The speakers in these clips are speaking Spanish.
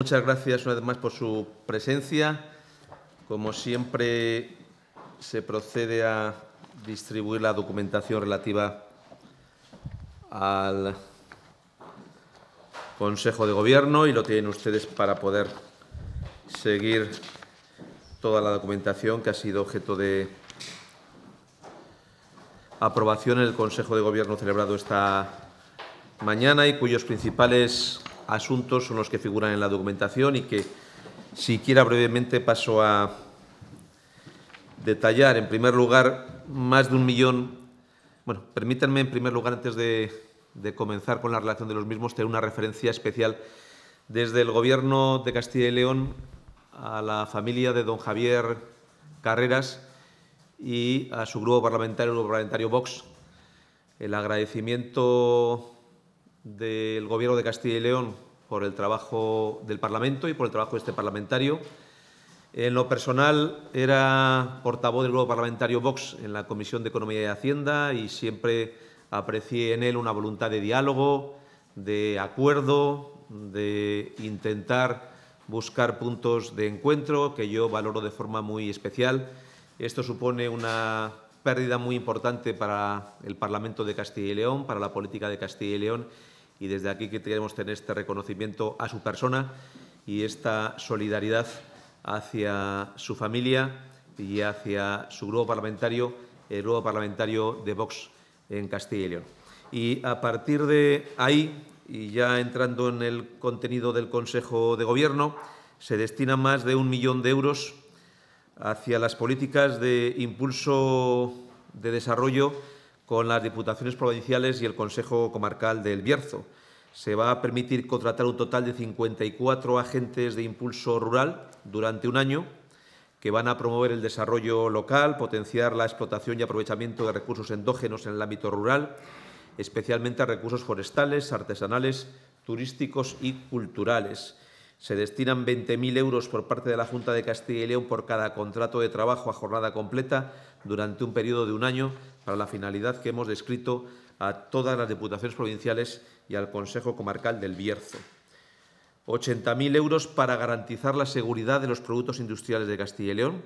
Muchas gracias una vez más por su presencia. Como siempre, se procede a distribuir la documentación relativa al Consejo de Gobierno y lo tienen ustedes para poder seguir toda la documentación que ha sido objeto de aprobación en el Consejo de Gobierno celebrado esta mañana y cuyos principales asuntos son los que figuran en la documentación y que siquiera brevemente paso a detallar. En primer lugar, más de un millón. Bueno, permítanme en primer lugar, antes de, comenzar con la relación de los mismos, tener una referencia especial desde el Gobierno de Castilla y León a la familia de don Javier Carreras y a su grupo parlamentario, el grupo parlamentario Vox. El agradecimiento del Gobierno de Castilla y León por el trabajo del Parlamento y por el trabajo de este parlamentario. En lo personal, era portavoz del Grupo Parlamentario Vox en la Comisión de Economía y Hacienda y siempre aprecié en él una voluntad de diálogo, de acuerdo, de intentar buscar puntos de encuentro que yo valoro de forma muy especial. Esto supone una pérdida muy importante para el Parlamento de Castilla y León, para la política de Castilla y León y desde aquí que queremos tener este reconocimiento a su persona y esta solidaridad hacia su familia y hacia su grupo parlamentario, el grupo parlamentario de Vox en Castilla y León. Y a partir de ahí, y ya entrando en el contenido del Consejo de Gobierno, se destina más de un millón de euros hacia las políticas de impulso de desarrollo con las diputaciones provinciales y el Consejo Comarcal del Bierzo. Se va a permitir contratar un total de 54 agentes de impulso rural durante un año que van a promover el desarrollo local, potenciar la explotación y aprovechamiento de recursos endógenos en el ámbito rural, especialmente recursos forestales, artesanales, turísticos y culturales. Se destinan 20.000 euros por parte de la Junta de Castilla y León por cada contrato de trabajo a jornada completa durante un periodo de un año para la finalidad que hemos descrito a todas las diputaciones provinciales y al Consejo Comarcal del Bierzo. 80.000 euros para garantizar la seguridad de los productos industriales de Castilla y León.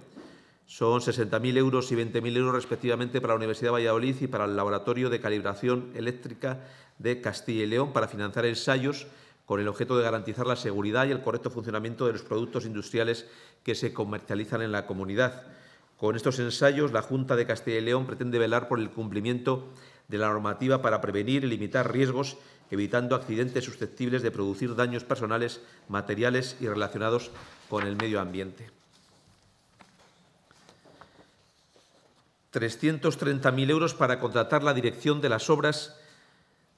Son 60.000 euros y 20.000 euros respectivamente para la Universidad de Valladolid y para el Laboratorio de Calibración Eléctrica de Castilla y León para financiar ensayos con el objeto de garantizar la seguridad y el correcto funcionamiento de los productos industriales que se comercializan en la comunidad. Con estos ensayos, la Junta de Castilla y León pretende velar por el cumplimiento de la normativa para prevenir y limitar riesgos, evitando accidentes susceptibles de producir daños personales, materiales y relacionados con el medio ambiente. 330.000 euros para contratar la dirección de las obras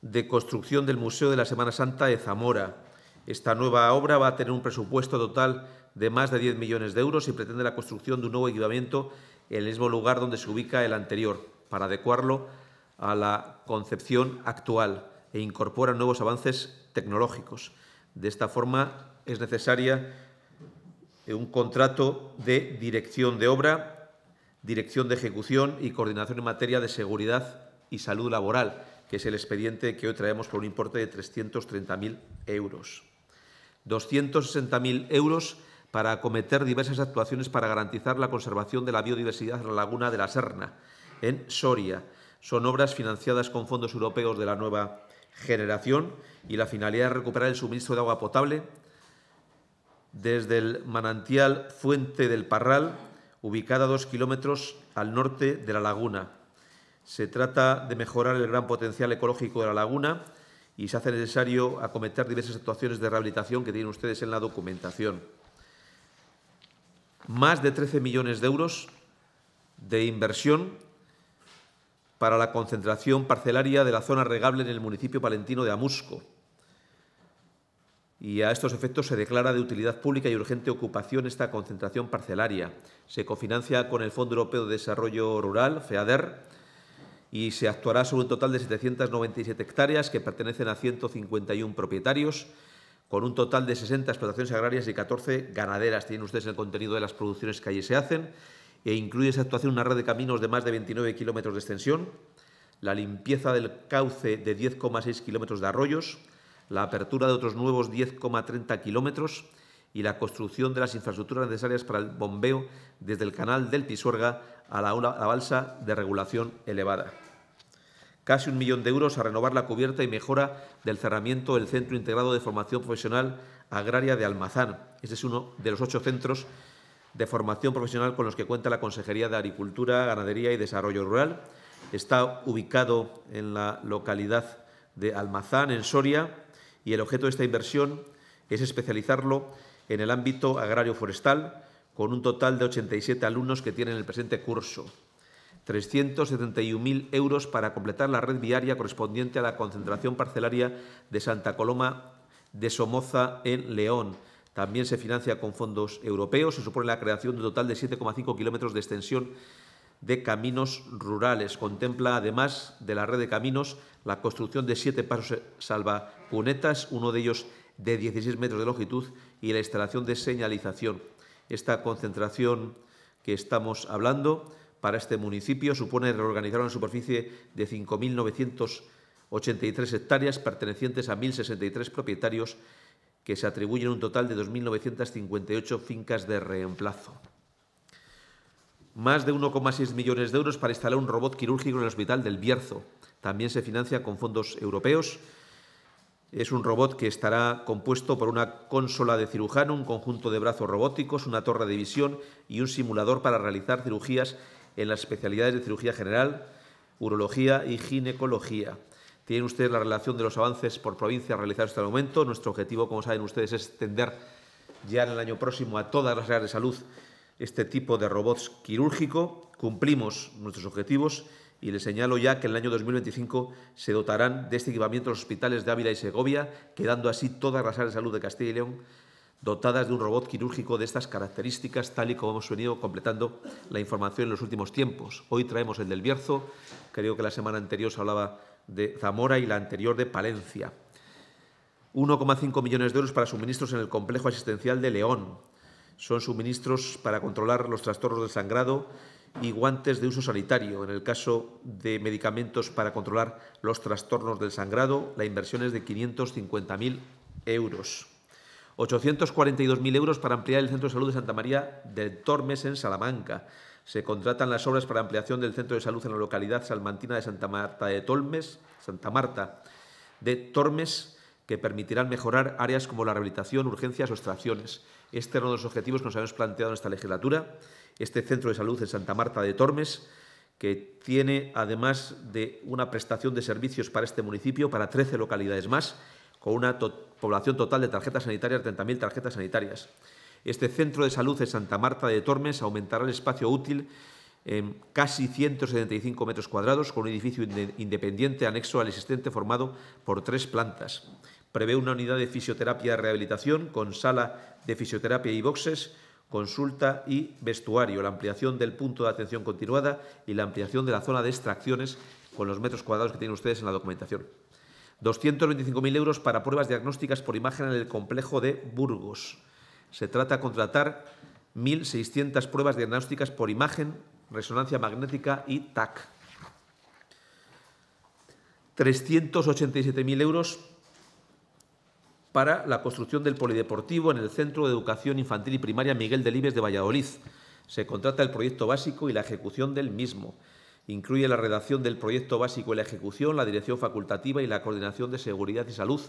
de construcción del Museo de la Semana Santa de Zamora. Esta nueva obra va a tener un presupuesto total de más de 10 millones de euros y pretende la construcción de un nuevo equipamiento en el mismo lugar donde se ubica el anterior, para adecuarlo a la concepción actual e incorporar nuevos avances tecnológicos. De esta forma es necesaria eh, un contrato de dirección de obra, dirección de ejecución y coordinación en materia de seguridad y salud laboral, que es el expediente que hoy traemos por un importe de 330.000 euros. 260.000 euros para acometer diversas actuaciones para garantizar la conservación de la biodiversidad de la laguna de la Serna, en Soria. Son obras financiadas con fondos europeos de la nueva generación y la finalidad es recuperar el suministro de agua potable desde el manantial Fuente del Parral, ubicada a dos kilómetros al norte de la laguna. Se trata de mejorar el gran potencial ecológico de la laguna y se hace necesario acometer diversas actuaciones de rehabilitación que tienen ustedes en la documentación más de 13 millones de euros de inversión para la concentración parcelaria de la zona regable en el municipio palentino de Amusco. Y a estos efectos se declara de utilidad pública y urgente ocupación esta concentración parcelaria. Se cofinancia con el Fondo Europeo de Desarrollo Rural, FEADER, y se actuará sobre un total de 797 hectáreas que pertenecen a 151 propietarios con un total de 60 explotaciones agrarias y 14 ganaderas. Tienen ustedes el contenido de las producciones que allí se hacen e incluye esa actuación una red de caminos de más de 29 kilómetros de extensión, la limpieza del cauce de 10,6 kilómetros de arroyos, la apertura de otros nuevos 10,30 kilómetros y la construcción de las infraestructuras necesarias para el bombeo desde el canal del Pisuerga a a la balsa de regulación elevada casi un millón de euros a renovar la cubierta y mejora del cerramiento del Centro Integrado de Formación Profesional Agraria de Almazán. Este es uno de los ocho centros de formación profesional con los que cuenta la Consejería de Agricultura, Ganadería y Desarrollo Rural. Está ubicado en la localidad de Almazán, en Soria, y el objeto de esta inversión es especializarlo en el ámbito agrario-forestal, con un total de 87 alumnos que tienen el presente curso. 371.000 euros para completar la red viaria correspondiente a la concentración parcelaria de Santa Coloma de Somoza en León. También se financia con fondos europeos. Se supone la creación de un total de 7,5 kilómetros de extensión de caminos rurales. Contempla, además de la red de caminos, la construcción de siete pasos salvacunetas, uno de ellos de 16 metros de longitud, y la instalación de señalización. Esta concentración que estamos hablando para este municipio. Supone reorganizar una superficie de 5.983 hectáreas pertenecientes a 1.063 propietarios que se atribuyen un total de 2.958 fincas de reemplazo. Más de 1,6 millones de euros para instalar un robot quirúrgico en el Hospital del Bierzo. También se financia con fondos europeos. Es un robot que estará compuesto por una consola de cirujano, un conjunto de brazos robóticos, una torre de visión y un simulador para realizar cirugías en las especialidades de cirugía general, urología y ginecología. Tienen ustedes la relación de los avances por provincia realizados hasta el momento. Nuestro objetivo, como saben ustedes, es extender ya en el año próximo a todas las áreas de salud este tipo de robots quirúrgico. Cumplimos nuestros objetivos y les señalo ya que en el año 2025 se dotarán de este equipamiento los hospitales de Ávila y Segovia, quedando así todas las áreas de salud de Castilla y León dotadas de un robot quirúrgico de estas características, tal y como hemos venido completando la información en los últimos tiempos. Hoy traemos el del Bierzo, creo que la semana anterior se hablaba de Zamora y la anterior de Palencia. 1,5 millones de euros para suministros en el complejo asistencial de León. Son suministros para controlar los trastornos del sangrado y guantes de uso sanitario. En el caso de medicamentos para controlar los trastornos del sangrado, la inversión es de 550.000 euros. 842.000 euros para ampliar el Centro de Salud de Santa María de Tormes en Salamanca. Se contratan las obras para ampliación del Centro de Salud en la localidad salmantina de Santa Marta de Tormes, Santa Marta de Tormes, que permitirán mejorar áreas como la rehabilitación, urgencias o extracciones. Este es uno de los objetivos que nos habíamos planteado en esta legislatura. Este Centro de Salud en Santa Marta de Tormes que tiene además de una prestación de servicios para este municipio, para 13 localidades más, con una población total de tarjetas sanitarias 30.000 tarjetas sanitarias. Este centro de salud de Santa Marta de Tormes aumentará el espacio útil en casi 175 metros cuadrados, con un edificio independiente anexo al existente formado por tres plantas. Prevé una unidad de fisioterapia de rehabilitación con sala de fisioterapia y boxes, consulta y vestuario, la ampliación del punto de atención continuada y la ampliación de la zona de extracciones con los metros cuadrados que tienen ustedes en la documentación. 225.000 euros para pruebas diagnósticas por imagen en el complejo de Burgos. Se trata de contratar 1.600 pruebas diagnósticas por imagen, resonancia magnética y TAC. 387.000 euros para la construcción del polideportivo en el Centro de Educación Infantil y Primaria Miguel Delibes de Valladolid. Se contrata el proyecto básico y la ejecución del mismo. Incluye la redacción del proyecto básico y la ejecución, la dirección facultativa y la coordinación de seguridad y salud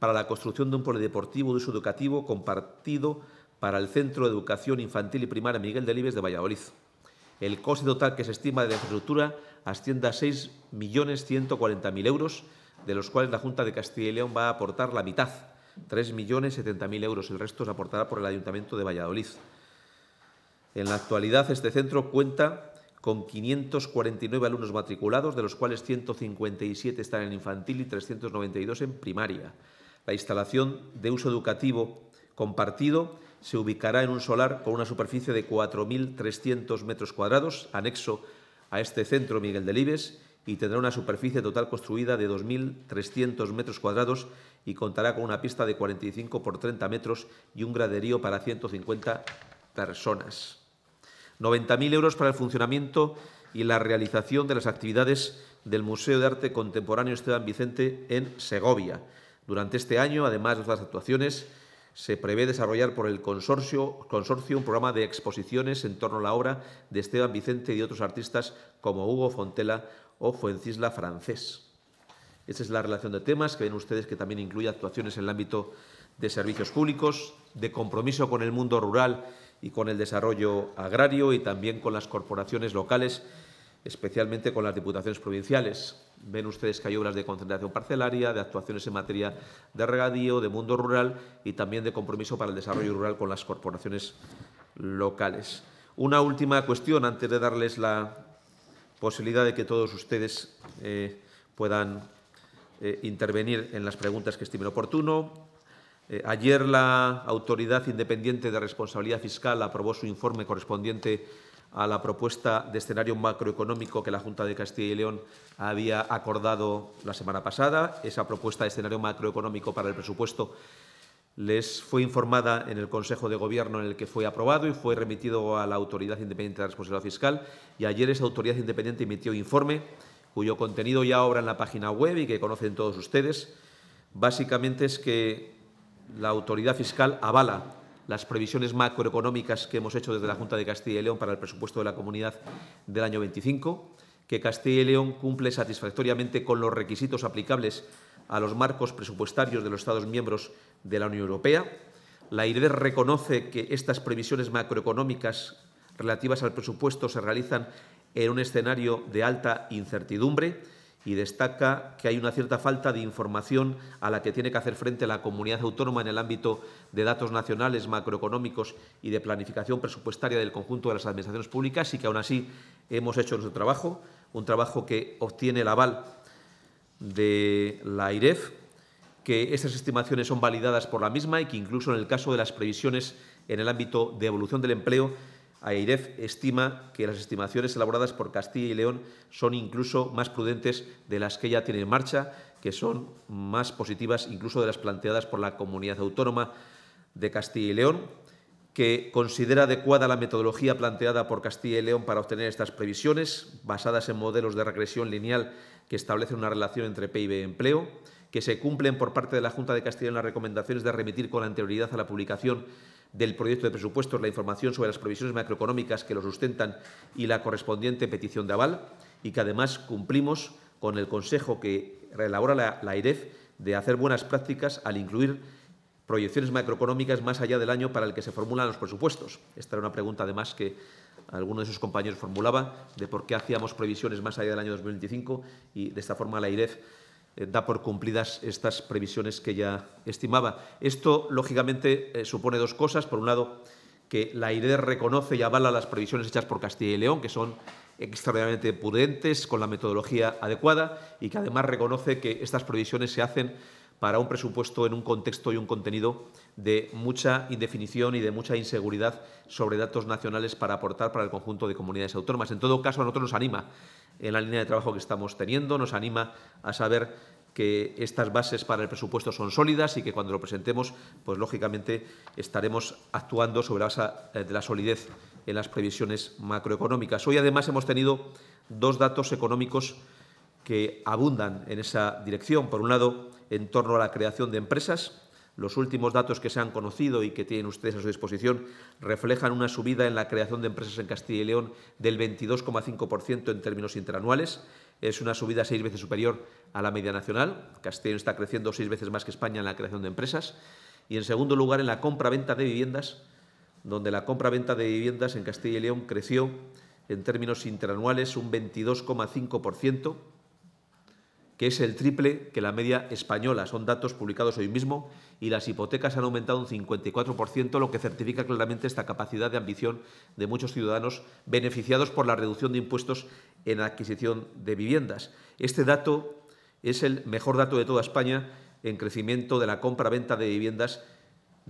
para la construcción de un polideportivo de uso educativo compartido para el Centro de Educación Infantil y Primaria Miguel Delibes de Valladolid. El coste total que se estima de la infraestructura asciende a 6.140.000 euros, de los cuales la Junta de Castilla y León va a aportar la mitad, 3.070.000 euros. El resto se aportará por el Ayuntamiento de Valladolid. En la actualidad, este centro cuenta con 549 alumnos matriculados, de los cuales 157 están en infantil y 392 en primaria. La instalación de uso educativo compartido se ubicará en un solar con una superficie de 4.300 metros cuadrados, anexo a este centro Miguel Libes, y tendrá una superficie total construida de 2.300 metros cuadrados y contará con una pista de 45 por 30 metros y un graderío para 150 personas. 90.000 euros para el funcionamiento y la realización de las actividades del Museo de Arte Contemporáneo Esteban Vicente en Segovia. Durante este año, además de otras actuaciones, se prevé desarrollar por el consorcio, un programa de exposiciones en torno a la obra de Esteban Vicente y de otros artistas como Hugo Fontela o Fuencisla Francés. Esa es la relación de temas que ven ustedes que también incluye actuaciones en el ámbito de servicios públicos, de compromiso con el mundo rural y con el desarrollo agrario y también con las corporaciones locales, especialmente con las diputaciones provinciales. Ven ustedes que hay obras de concentración parcelaria, de actuaciones en materia de regadío, de mundo rural y también de compromiso para el desarrollo rural con las corporaciones locales. Una última cuestión antes de darles la posibilidad de que todos ustedes eh, puedan eh, intervenir en las preguntas que estimen oportuno. Eh, ayer la Autoridad Independiente de Responsabilidad Fiscal aprobó su informe correspondiente a la propuesta de escenario macroeconómico que la Junta de Castilla y León había acordado la semana pasada. Esa propuesta de escenario macroeconómico para el presupuesto les fue informada en el Consejo de Gobierno en el que fue aprobado y fue remitido a la Autoridad Independiente de Responsabilidad Fiscal. Y ayer esa Autoridad Independiente emitió informe cuyo contenido ya obra en la página web y que conocen todos ustedes. Básicamente es que la autoridad fiscal avala las previsiones macroeconómicas que hemos hecho desde la Junta de Castilla y León para el presupuesto de la comunidad del año 25, que Castilla y León cumple satisfactoriamente con los requisitos aplicables a los marcos presupuestarios de los Estados miembros de la Unión Europea. La IRED reconoce que estas previsiones macroeconómicas relativas al presupuesto se realizan en un escenario de alta incertidumbre y destaca que hay una cierta falta de información a la que tiene que hacer frente la comunidad autónoma en el ámbito de datos nacionales, macroeconómicos y de planificación presupuestaria del conjunto de las administraciones públicas y que aún así hemos hecho nuestro trabajo, un trabajo que obtiene el aval de la IREF, que estas estimaciones son validadas por la misma y que incluso en el caso de las previsiones en el ámbito de evolución del empleo AIREF estima que las estimaciones elaboradas por Castilla y León son incluso más prudentes de las que ya tiene en marcha, que son más positivas incluso de las planteadas por la comunidad autónoma de Castilla y León, que considera adecuada la metodología planteada por Castilla y León para obtener estas previsiones, basadas en modelos de regresión lineal que establecen una relación entre PIB y empleo, que se cumplen por parte de la Junta de Castilla y León las recomendaciones de remitir con anterioridad a la publicación del proyecto de presupuestos la información sobre las previsiones macroeconómicas que lo sustentan y la correspondiente petición de aval y que además cumplimos con el consejo que elabora la, la e de hacer buenas prácticas al incluir proyecciones macroeconómicas más allá del año para el que se formulan los presupuestos. Esta era una pregunta, además, que alguno de sus compañeros formulaba, de por qué hacíamos previsiones más allá del año 2025 y de esta forma la IREF eh, da por cumplidas estas previsiones que ya estimaba. Esto, lógicamente, eh, supone dos cosas. Por un lado, que la IRED e reconoce y avala las previsiones hechas por Castilla y León, que son extraordinariamente prudentes, con la metodología adecuada, y que además reconoce que estas previsiones se hacen para un presupuesto en un contexto y un contenido de mucha indefinición y de mucha inseguridad sobre datos nacionales para aportar para el conjunto de comunidades autónomas. En todo caso, a nosotros nos anima en la línea de trabajo que estamos teniendo, nos anima a saber que estas bases para el presupuesto son sólidas y que cuando lo presentemos, pues lógicamente estaremos actuando sobre la base eh, de la solidez en las previsiones macroeconómicas. Hoy además hemos tenido dos datos económicos que abundan en esa dirección. Por un lado, en torno a la creación de empresas, los últimos datos que se han conocido y que tienen ustedes a su disposición reflejan una subida en la creación de empresas en Castilla y León del 22,5% en términos interanuales. Es una subida seis veces superior a la media nacional. Castilla y León está creciendo seis veces más que España en la creación de empresas. Y, en segundo lugar, en la compra-venta de viviendas, donde la compra-venta de viviendas en Castilla y León creció en términos interanuales un 22,5% que es el triple que la media española. Son datos publicados hoy mismo y las hipotecas han aumentado un 54%, lo que certifica claramente esta capacidad de ambición de muchos ciudadanos beneficiados por la reducción de impuestos en adquisición de viviendas. Este dato es el mejor dato de toda España en crecimiento de la compra-venta de viviendas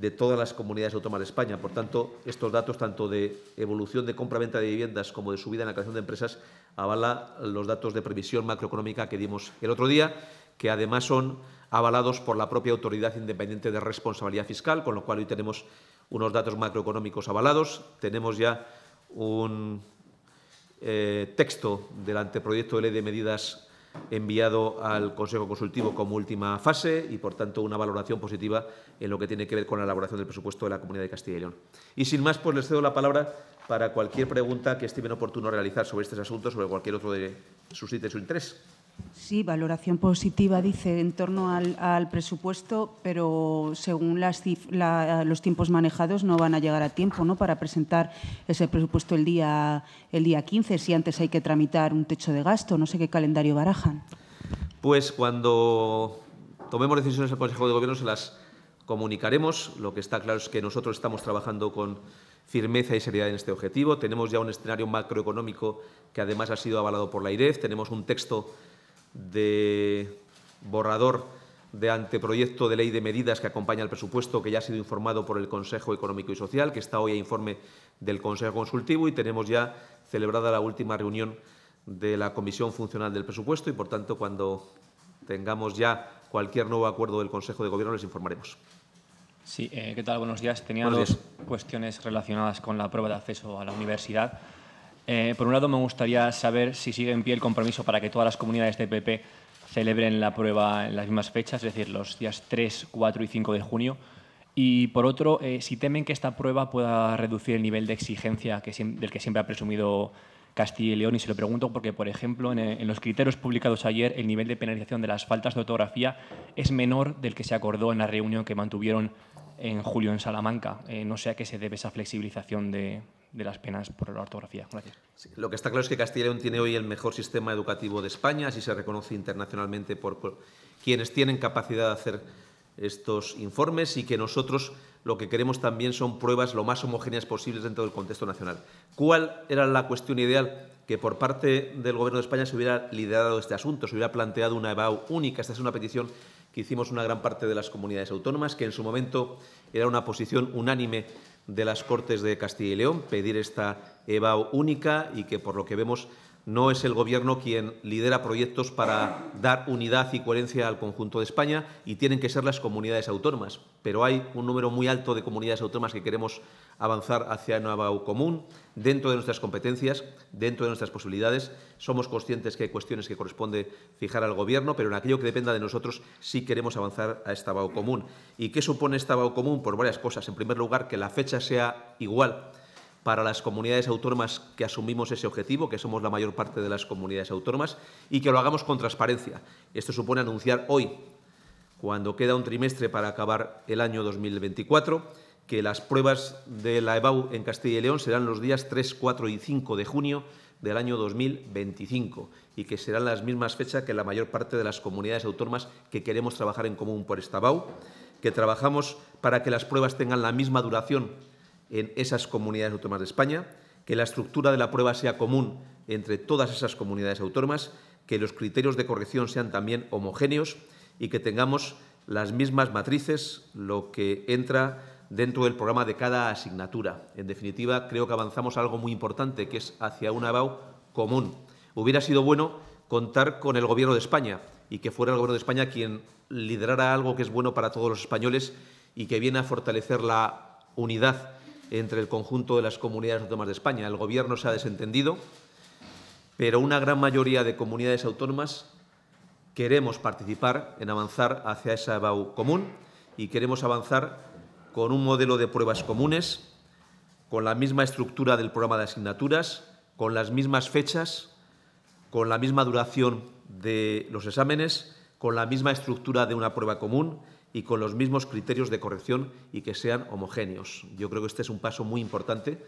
de todas las comunidades autónomas de España. Por tanto, estos datos, tanto de evolución de compra-venta de viviendas como de subida en la creación de empresas, avala los datos de previsión macroeconómica que dimos el otro día, que además son avalados por la propia Autoridad Independiente de Responsabilidad Fiscal, con lo cual hoy tenemos unos datos macroeconómicos avalados. Tenemos ya un eh, texto del anteproyecto de ley de medidas enviado al Consejo Consultivo como última fase y, por tanto, una valoración positiva en lo que tiene que ver con la elaboración del presupuesto de la Comunidad de Castilla y León. Y, sin más, pues les cedo la palabra para cualquier pregunta que estiven oportuno realizar sobre este asunto, sobre cualquier otro de suscite su interés. Sí, valoración positiva, dice, en torno al, presupuesto, pero según los tiempos manejados no van a llegar a tiempo ¿no? para presentar ese presupuesto el día, el día 15, si antes hay que tramitar un techo de gasto. No sé qué calendario barajan. Pues cuando tomemos decisiones el Consejo de Gobierno se las comunicaremos. Lo que está claro es que nosotros estamos trabajando con firmeza y seriedad en este objetivo. Tenemos ya un escenario macroeconómico que además ha sido avalado por la IREF. Tenemos un texto de borrador de anteproyecto de ley de medidas que acompaña el presupuesto que ya ha sido informado por el Consejo Económico y Social, que está hoy a informe del Consejo Consultivo y tenemos ya celebrada la última reunión de la Comisión Funcional del Presupuesto y, por tanto, cuando tengamos ya cualquier nuevo acuerdo del Consejo de Gobierno les informaremos. Sí, eh, ¿qué tal? Buenos días. Tenía dos cuestiones relacionadas con la prueba de acceso a la universidad. Eh, por un lado, me gustaría saber si sigue en pie el compromiso para que todas las comunidades de PP celebren la prueba en las mismas fechas, es decir, los días 3, 4 y 5 de junio. Y por otro, eh, si temen que esta prueba pueda reducir el nivel de exigencia del que siempre ha presumido Castilla y León. Y se lo pregunto porque, por ejemplo, en, los criterios publicados ayer, el nivel de penalización de las faltas de ortografía es menor del que se acordó en la reunión que mantuvieron en julio en Salamanca. Eh, no sé a qué se debe esa flexibilización de, de las penas por la ortografía. Gracias. lo que está claro es que Castilla y León tiene hoy el mejor sistema educativo de España, así se reconoce internacionalmente por, quienes tienen capacidad de hacer estos informes y que nosotros lo que queremos también son pruebas lo más homogéneas posibles dentro del contexto nacional. ¿Cuál era la cuestión ideal? Que por parte del Gobierno de España se hubiera liderado este asunto, se hubiera planteado una EBAU única. Esta es una petición que hicimos una gran parte de las comunidades autónomas, que en su momento era una posición unánime de las Cortes de Castilla y León, pedir esta evao única y que, por lo que vemos, no es el Gobierno quien lidera proyectos para dar unidad y coherencia al conjunto de España y tienen que ser las comunidades autónomas. Pero hay un número muy alto de comunidades autónomas que queremos avanzar hacia Nueva Común dentro de nuestras competencias, dentro de nuestras posibilidades. Somos conscientes que hay cuestiones que corresponde fijar al Gobierno, pero en aquello que dependa de nosotros sí queremos avanzar a esta BAO común. ¿Y qué supone esta BAO común? Por varias cosas. En primer lugar, que la fecha sea igual para las comunidades autónomas que asumimos ese objetivo, que somos la mayor parte de las comunidades autónomas, y que lo hagamos con transparencia. Esto supone anunciar hoy, cuando queda un trimestre para acabar el año 2024, que las pruebas de la EBAU en Castilla y León serán los días 3, 4 y 5 de junio del año 2025 y que serán las mismas fechas que la mayor parte de las comunidades autónomas que queremos trabajar en común por esta BAU, e que trabajamos para que las pruebas tengan la misma duración en esas comunidades autónomas de España, que la estructura de la prueba sea común entre todas esas comunidades autónomas, que los criterios de corrección sean también homogéneos y que tengamos las mismas matrices, lo que entra dentro del programa de cada asignatura. En definitiva, creo que avanzamos algo muy importante, que es hacia un ABAU común. Hubiera sido bueno contar con el Gobierno de España y que fuera el Gobierno de España quien liderara algo que es bueno para todos los españoles y que viene a fortalecer la unidad entre el conjunto de las comunidades autónomas de España. El Gobierno se ha desentendido, pero una gran mayoría de comunidades autónomas queremos participar en avanzar hacia esa EBAU común y queremos avanzar con un modelo de pruebas comunes, con la misma estructura del programa de asignaturas, con las mismas fechas, con la misma duración de los exámenes, con la misma estructura de una prueba común y con los mismos criterios de corrección y que sean homogéneos. Yo creo que este es un paso muy importante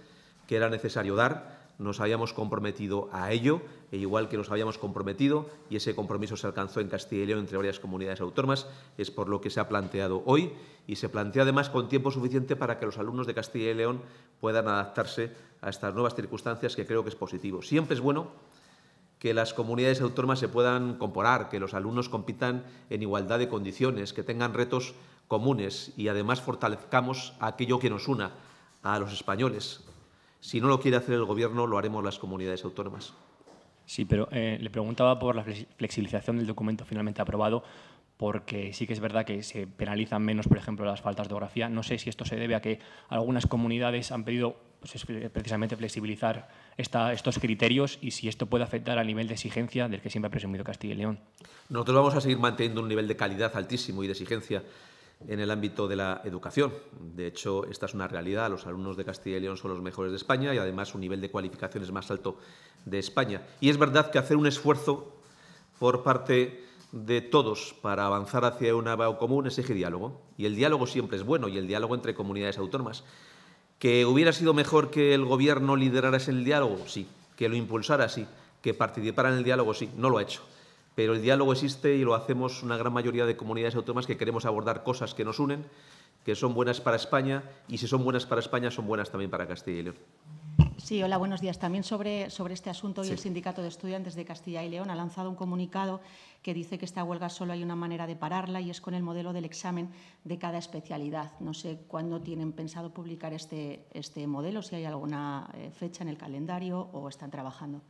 que era necesario dar. Nos habíamos comprometido a ello, e igual que nos habíamos comprometido, y ese compromiso se alcanzó en Castilla y León entre varias comunidades autónomas, es por lo que se ha planteado hoy, y se plantea además con tiempo suficiente para que los alumnos de Castilla y León puedan adaptarse a estas nuevas circunstancias, que creo que es positivo. Siempre es bueno que las comunidades autónomas se puedan comparar, que los alumnos compitan en igualdad de condiciones, que tengan retos comunes y además fortalezcamos aquello que nos una a los españoles. Si no lo quiere hacer el Gobierno, lo haremos las comunidades autónomas. Sí, pero eh, le preguntaba por la flexibilización del documento finalmente aprobado, porque sí que es verdad que se penalizan menos, por ejemplo, las faltas de ortografía. No sé si esto se debe a que algunas comunidades han pedido pues es precisamente flexibilizar estos criterios y si esto puede afectar al nivel de exigencia del que siempre ha presumido Castilla y León. Nosotros vamos a seguir manteniendo un nivel de calidad altísimo y de exigencia en el ámbito de la educación. De hecho, esta es una realidad. Los alumnos de Castilla y León son los mejores de España y además un nivel de cualificación es más alto de España. Y es verdad que hacer un esfuerzo por parte de todos para avanzar hacia una común exige diálogo. Y el diálogo siempre es bueno y el diálogo entre comunidades autónomas. ¿Que hubiera sido mejor que el gobierno liderara el diálogo? Sí. ¿Que lo impulsara? Sí. ¿Que participara en el diálogo? Sí. No lo ha hecho. Pero el diálogo existe y lo hacemos una gran mayoría de comunidades autónomas que queremos abordar cosas que nos unen, que son buenas para España y si son buenas para España son buenas también para Castilla y León. Sí, hola, buenos días. También sobre, este asunto, hoy el Sindicato de Estudiantes de Castilla y León ha lanzado un comunicado que dice que esta huelga solo hay una manera de pararla y es con el modelo del examen de cada especialidad. No sé cuándo tienen pensado publicar este, este modelo, si hay alguna eh, fecha en el calendario o están trabajando.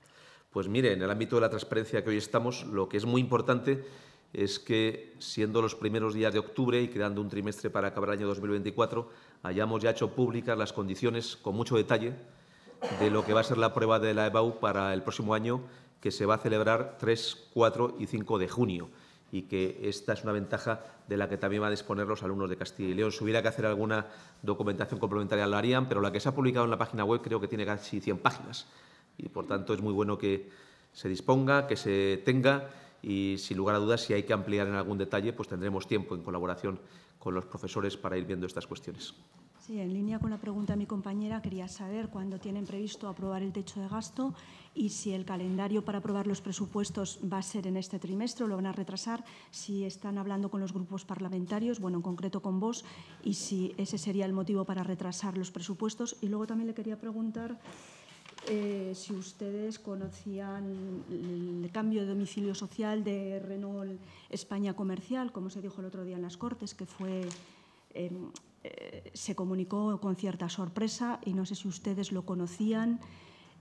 Pues mire, en el ámbito de la transparencia que hoy estamos, lo que es muy importante es que, siendo los primeros días de octubre y quedando un trimestre para acabar el año 2024, hayamos ya hecho públicas las condiciones con mucho detalle de lo que va a ser la prueba de la EBAU para el próximo año, que se va a celebrar 3, 4 y 5 de junio y que esta es una ventaja de la que también van a disponer los alumnos de Castilla y León. Si hubiera que hacer alguna documentación complementaria la harían, pero la que se ha publicado en la página web creo que tiene casi 100 páginas y por tanto es muy bueno que se disponga, que se tenga y sin lugar a dudas si hay que ampliar en algún detalle pues tendremos tiempo en colaboración con los profesores para ir viendo estas cuestiones. Sí, en línea con la pregunta de mi compañera, quería saber cuándo tienen previsto aprobar el techo de gasto y si el calendario para aprobar los presupuestos va a ser en este trimestre o lo van a retrasar, si están hablando con los grupos parlamentarios, bueno, en concreto con vos, y si ese sería el motivo para retrasar los presupuestos. Y luego también le quería preguntar eh, si ustedes conocían el cambio de domicilio social de Renault España Comercial, como se dijo el otro día en las Cortes, que fue em, eh, se comunicó con cierta sorpresa y no sé si ustedes lo conocían,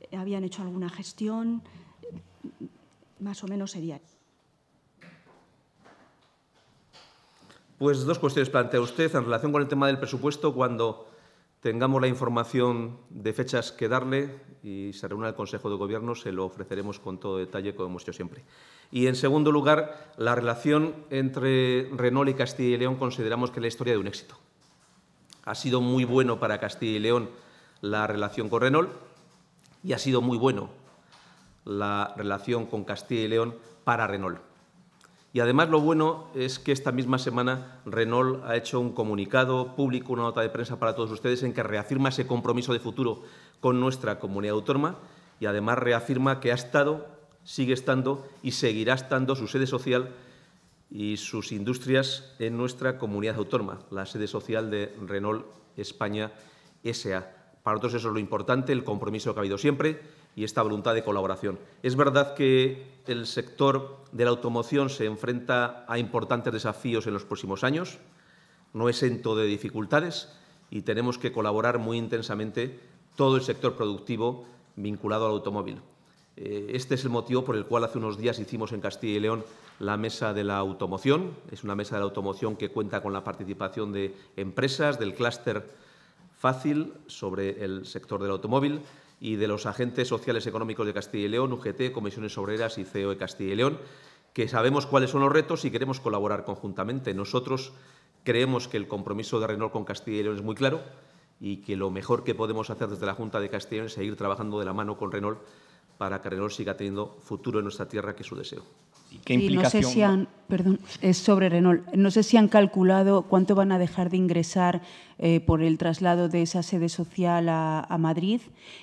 eh, habían hecho alguna gestión, mm, más o menos sería. Pues dos cuestiones plantea usted en relación con el tema del presupuesto cuando tengamos la información de fechas que darle y se reúna el Consejo de Gobierno, se lo ofreceremos con todo detalle, como hemos hecho siempre. Y, en segundo lugar, la relación entre Renault y Castilla y León consideramos que es la historia de un éxito. Ha sido muy bueno para Castilla y León la relación con Renault y ha sido muy bueno la relación con Castilla y León para Renault. Y además lo bueno es que esta misma semana Renault ha hecho un comunicado público, una nota de prensa para todos ustedes en que reafirma ese compromiso de futuro con nuestra comunidad autónoma y además reafirma que ha estado, sigue estando y seguirá estando su sede social y sus industrias en nuestra comunidad autónoma, la sede social de Renault España SA. Para nosotros eso es lo importante, el compromiso que ha habido siempre y esta voluntad de colaboración. Es verdad que el sector de la automoción se enfrenta a importantes desafíos en los próximos años, no exento de dificultades y tenemos que colaborar muy intensamente todo el sector productivo vinculado al automóvil. Eh, este es el motivo por el cual hace unos días hicimos en Castilla y León la mesa de la automoción. Es una mesa de la automoción que cuenta con la participación de empresas del clúster fácil sobre el sector del automóvil y de los agentes sociales económicos de Castilla y León, UGT, Comisiones Obreras y e de Castilla y León, que sabemos cuáles son los retos y queremos colaborar conjuntamente. Nosotros creemos que el compromiso de Renault con Castilla y León es muy claro y que lo mejor que podemos hacer desde la Junta de Castilla y León es seguir trabajando de la mano con Renault para que Renault siga teniendo futuro en nuestra tierra, que es su deseo. No sé si han, es sobre No sé si han calculado cuánto van a dejar de ingresar eh, por el traslado de esa sede social a, Madrid.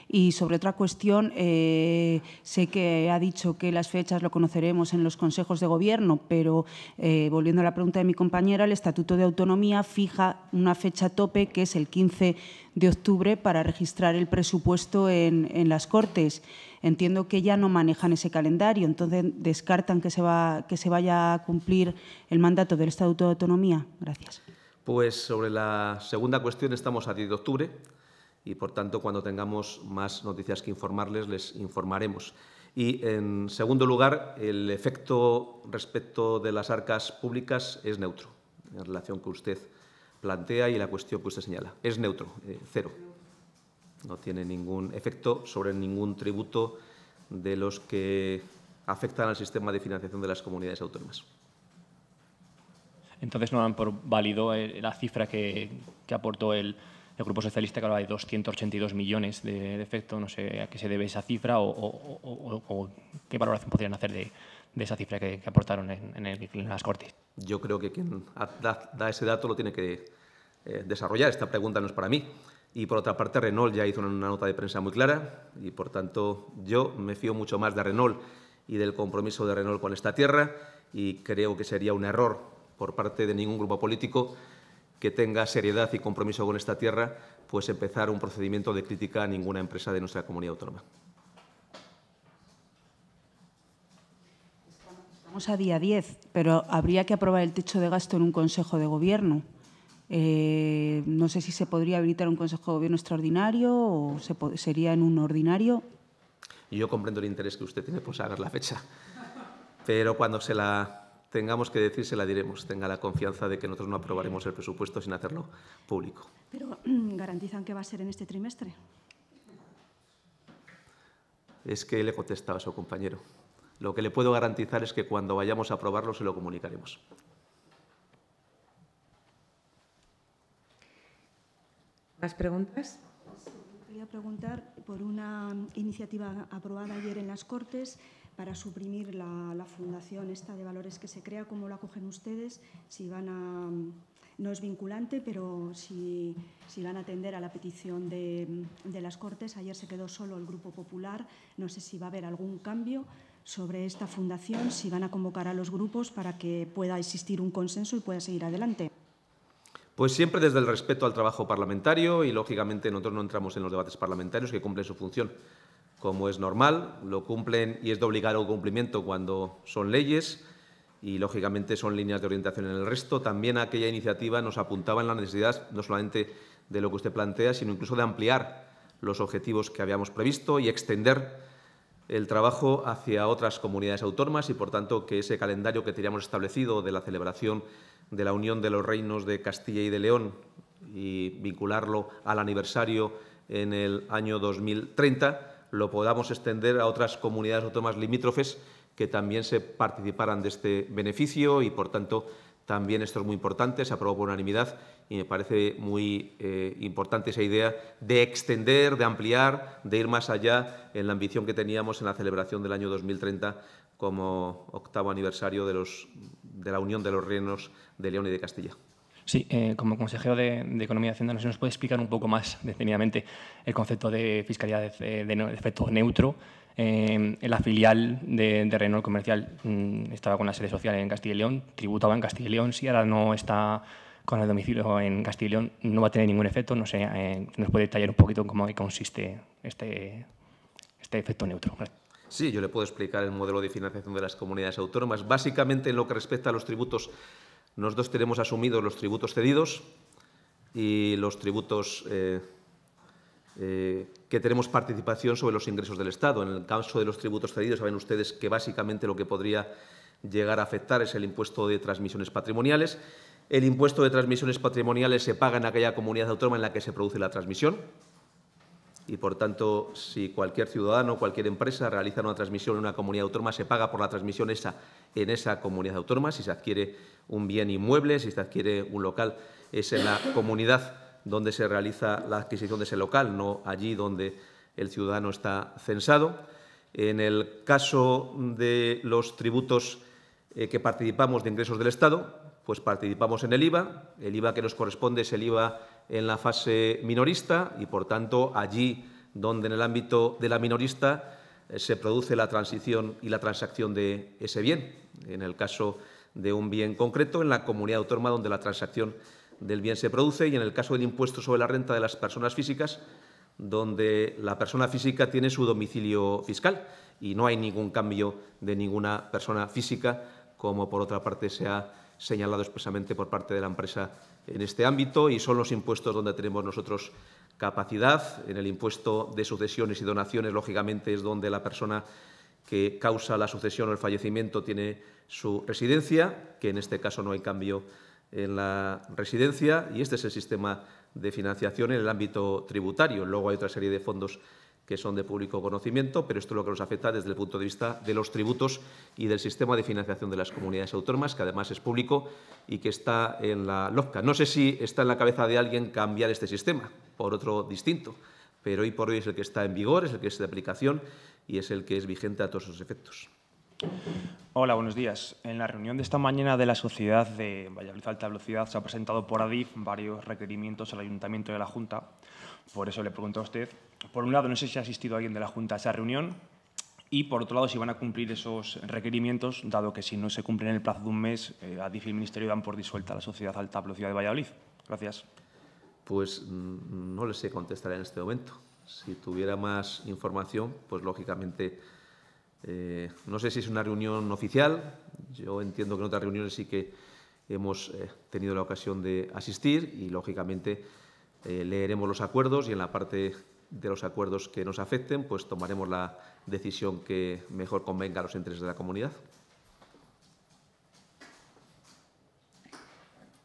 Y sobre otra cuestión, eh, sé que ha dicho que las fechas lo conoceremos en los consejos de gobierno, pero eh, volviendo a la pregunta de mi compañera, el Estatuto de Autonomía fija una fecha tope que es el 15 de octubre para registrar el presupuesto en las Cortes. Entiendo que ya no manejan ese calendario, entonces descartan que se, va, que se vaya a cumplir el mandato del Estatuto de Autonomía. Gracias. Pues sobre la segunda cuestión estamos a 10 de octubre y, por tanto, cuando tengamos más noticias que informarles, les informaremos. Y, en segundo lugar, el efecto respecto de las arcas públicas es neutro, en relación que usted plantea y la cuestión que usted señala. Es neutro, eh, cero no tiene ningún efecto sobre ningún tributo de los que afectan al sistema de financiación de las comunidades autónomas. Entonces no dan por válido eh, la cifra que, aportó el, Grupo Socialista, que hablaba de 282 millones de, de, efecto. No sé a qué se debe esa cifra o, qué valoración podrían hacer de, esa cifra que, aportaron en, las Cortes. Yo creo que quien da, ese dato lo tiene que eh, desarrollar. Esta pregunta no es para mí. Y por otra parte, Renault ya hizo una nota de prensa muy clara y por tanto yo me fío mucho más de Renault y del compromiso de Renault con esta tierra y creo que sería un error por parte de ningún grupo político que tenga seriedad y compromiso con esta tierra, pues empezar un procedimiento de crítica a ninguna empresa de nuestra comunidad autónoma. Estamos a día 10, pero habría que aprobar el techo de gasto en un Consejo de Gobierno. Eh, no sé si se podría habilitar un Consejo de Gobierno extraordinario o se sería en un ordinario. Yo comprendo el interés que usted tiene por saber la fecha, pero cuando se la tengamos que decir, se la diremos. Tenga la confianza de que nosotros no aprobaremos el presupuesto sin hacerlo público. Pero mm, garantizan que va a ser en este trimestre. Es que le contestaba a su compañero. Lo que le puedo garantizar es que cuando vayamos a aprobarlo se lo comunicaremos. ¿Las preguntas? Quería preguntar por una iniciativa aprobada ayer en las Cortes para suprimir la, fundación esta de valores que se crea, cómo la acogen ustedes, si van a, no es vinculante, pero si, si van a atender a la petición de, de, las Cortes. Ayer se quedó solo el Grupo Popular, no sé si va a haber algún cambio sobre esta fundación, si van a convocar a los grupos para que pueda existir un consenso y pueda seguir adelante. Pues siempre desde el respeto al trabajo parlamentario y, lógicamente, nosotros no entramos en los debates parlamentarios que cumplen su función. Como es normal, lo cumplen y es de obligado cumplimiento cuando son leyes y, lógicamente, son líneas de orientación en el resto. También aquella iniciativa nos apuntaba en la necesidad no solamente de lo que usted plantea, sino incluso de ampliar los objetivos que habíamos previsto y extender el trabajo hacia otras comunidades autónomas y, por tanto, que ese calendario que teníamos establecido de la celebración de la unión de los reinos de Castilla y de León y vincularlo al aniversario en el año 2030, lo podamos extender a otras comunidades autónomas limítrofes que también se participaran de este beneficio y, por tanto, también esto es muy importante, se aprobó por unanimidad y me parece muy eh, importante esa idea de extender, de ampliar, de ir más allá en la ambición que teníamos en la celebración del año 2030 como octavo aniversario de, los, de la unión de los reinos de León y de Castilla. Sí, eh, como consejero de, Economía y Hacienda, ¿nos, nos puede explicar un poco más detenidamente el concepto de fiscalidad de, efecto neutro? Eh, la filial de, Renault Comercial mm, estaba con la sede social en Castilla y León, tributaba en Castilla y León, si ahora no está con el domicilio en Castilla y León, no va a tener ningún efecto. No sé, eh, ¿nos puede detallar un poquito cómo consiste este, este efecto neutro? Sí, yo le puedo explicar el modelo de financiación de las comunidades autónomas. Básicamente, en lo que respecta a los tributos, nosotros tenemos asumidos los tributos cedidos y los tributos eh, eh, que tenemos participación sobre los ingresos del Estado. En el caso de los tributos cedidos, saben ustedes que básicamente lo que podría llegar a afectar es el impuesto de transmisiones patrimoniales. El impuesto de transmisiones patrimoniales se paga en aquella comunidad autónoma en la que se produce la transmisión, y, por tanto, si cualquier ciudadano, cualquier empresa realiza una transmisión en una comunidad autónoma, se paga por la transmisión esa en esa comunidad autónoma. Si se adquiere un bien inmueble, si se adquiere un local, es en la comunidad donde se realiza la adquisición de ese local, no allí donde el ciudadano está censado. En el caso de los tributos eh, que participamos de ingresos del Estado, pues participamos en el IVA. El IVA que nos corresponde es el IVA en la fase minorista y, por tanto, allí donde en el ámbito de la minorista eh, se produce la transición y la transacción de ese bien. En el caso de un bien concreto, en la comunidad autónoma donde la transacción del bien se produce y en el caso del impuesto sobre la renta de las personas físicas, donde la persona física tiene su domicilio fiscal y no hay ningún cambio de ninguna persona física, como por otra parte se ha señalado expresamente por parte de la empresa en este ámbito y son los impuestos donde tenemos nosotros capacidad. En el impuesto de sucesiones y donaciones, lógicamente, es donde la persona que causa la sucesión o el fallecimiento tiene su residencia, que en este caso no hay cambio en la residencia, y este es el sistema de financiación en el ámbito tributario. Luego hay otra serie de fondos que son de público conocimiento, pero esto es lo que nos afecta desde el punto de vista de los tributos y del sistema de financiación de las comunidades autónomas, que además es público y que está en la LOFCA. No sé si está en la cabeza de alguien cambiar este sistema por otro distinto, pero hoy por hoy es el que está en vigor, es el que es de aplicación y es el que es vigente a todos sus efectos. Hola, buenos días. En la reunión de esta mañana de la Sociedad de Valladolid Alta Velocidad se ha presentado por ADIF varios requerimientos al Ayuntamiento y a la Junta por eso le pregunto a usted, por un lado, no sé si ha asistido alguien de la Junta a esa reunión y, por otro lado, si van a cumplir esos requerimientos, dado que si no se cumplen en el plazo de un mes, eh, a DIF Ministerio dan por disuelta la Sociedad Alta Velocidad de Valladolid. Gracias. Pues mm, no le sé contestar en este momento. Si tuviera más información, pues lógicamente, eh, no sé si es una reunión oficial. Yo entiendo que en otras reuniones sí que hemos eh, tenido la ocasión de asistir y, lógicamente, eh, leeremos los acuerdos y en la parte de los acuerdos que nos afecten, pues tomaremos la decisión que mejor convenga a los intereses de la comunidad.